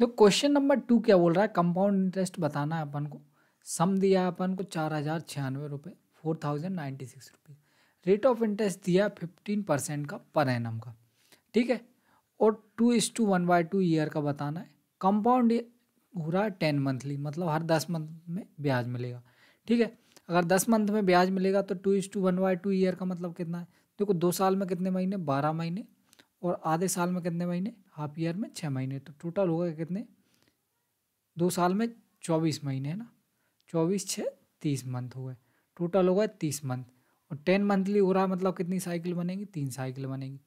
तो question number two क्या बोल रहा है कंपाउंड इंटरेस्ट बताना है अपन को सम दिया अपन को चार हज़ार छियानवे रुपये four thousand ninety six rupees rate of interest दिया फिफ्टीन परसेंट का पर एनम का ठीक है और two is two one by two year का बताना है कंपाउंड हो रहा है टेन मंथली मतलब हर दस मंथ में ब्याज मिलेगा ठीक है अगर दस मंथ में ब्याज मिलेगा तो two is two one by two year का मतलब कितना है देखो दो साल में कितने महीने बारह महीने और आधे साल में कितने महीने हाफ ईयर में छः महीने तो टोटल होगा कितने दो साल में चौबीस महीने है ना चौबीस छः तीस मंथ हो गए टोटल हो गए तीस मंथ और टेन मंथली हो रहा है मतलब कितनी साइकिल बनेगी तीन साइकिल बनेगी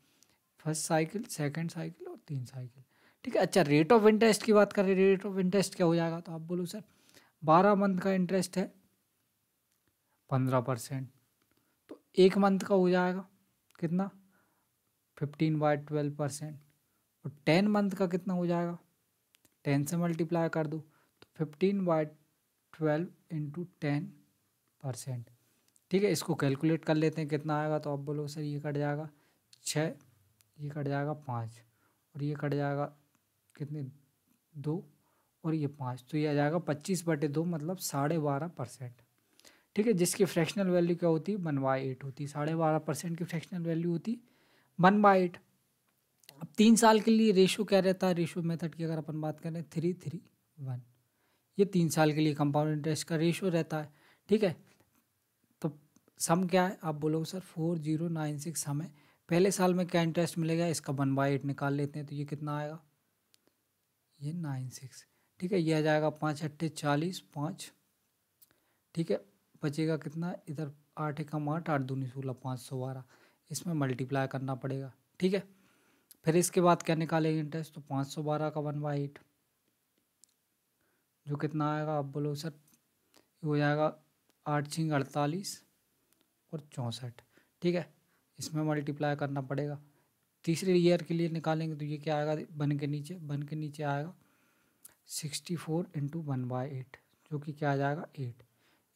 फर्स्ट साइकिल सेकेंड साइकिल और तीन साइकिल ठीक है अच्छा रेट ऑफ इंटरेस्ट की बात करें रेट ऑफ इंटरेस्ट क्या हो जाएगा तो आप बोलो सर बारह मंथ का इंटरेस्ट है पंद्रह परसेंट तो एक मंथ का हो जाएगा कितना फिफ्टीन बाई ट्वेल्व परसेंट और टेन मंथ का कितना हो जाएगा टेन से मल्टीप्लाई कर दो तो fifteen by twelve into ten percent ठीक है इसको कैलकुलेट कर लेते हैं कितना आएगा तो आप बोलो सर ये कट जाएगा छः ये कट जाएगा पाँच और ये कट जाएगा कितने दो और ये पाँच तो ये आ जाएगा पच्चीस बटे दो मतलब साढ़े बारह परसेंट ठीक है जिसकी फ्रैक्शनल वैल्यू क्या होती है वन बाई एट होती है साढ़े बारह परसेंट की फ्रैक्शनल वैल्यू होती वन बाई एट अब तीन साल के लिए रेशो क्या रहता है रेशो मेथड की अगर अपन बात करें थ्री थ्री वन ये तीन साल के लिए कंपाउंड इंटरेस्ट का रेशो रहता है ठीक है तो सम क्या है आप बोलोगे sir four zero nine six sum है पहले साल में क्या इंटरेस्ट मिलेगा इसका वन बाई एट निकाल लेते हैं तो ये कितना आएगा ये नाइन सिक्स ठीक है ये आ जाएगा पाँच अट्ठे चालीस पाँच ठीक है बचेगा कितना इधर आठ एकम आठ आठ दूनी सोलह पाँच सौ बारह इसमें मल्टीप्लाई करना पड़ेगा ठीक है फिर इसके बाद क्या निकालेंगे इंटरेस्ट तो पाँच सौ बारह का वन बाई एट जो कितना आएगा आप बोलो सर हो जाएगा आठ छिंग अड़तालीस और चौंसठ ठीक है इसमें मल्टीप्लाई करना पड़ेगा तीसरे ईयर के लिए निकालेंगे तो ये क्या आएगा बन के नीचे बन के नीचे आएगा sixty four into one by eight जो कि क्या आ जाएगा एट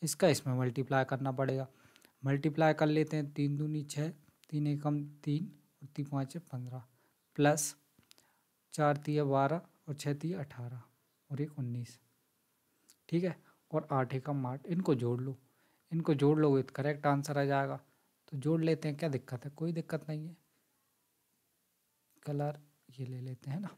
इसका इसमें मल्टीप्लाई करना पड़ेगा मल्टीप्लाई कर लेते हैं तीन दूनी छः तीन एकम तीन और तीन पाँच पंद्रह प्लस चार तीय बारह और छः तीय अठारह और एक उन्नीस ठीक है और आठ एकम आठ इनको जोड़ लो इनको जोड़ लोगे तो करेक्ट आंसर आ जाएगा तो जोड़ लेते हैं क्या दिक्कत है कोई दिक्कत नहीं है कलर ये ले लेते हैं ना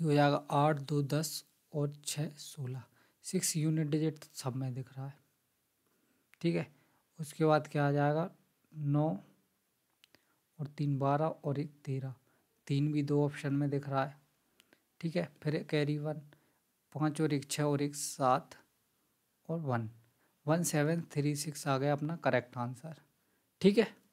ये हो जाएगा आठ दो दस और छः सोलह सिक्स यूनिट डिजिट सब में दिख रहा है ठीक है उसके बाद क्या आ जाएगा नौ और तीन बारह और एक तेरह तीन भी दो ऑप्शन में दिख रहा है ठीक है फिर कैरी वन पाँच और एक छः और एक सात और one one seven three six आ गया अपना करेक्ट आंसर ठीक है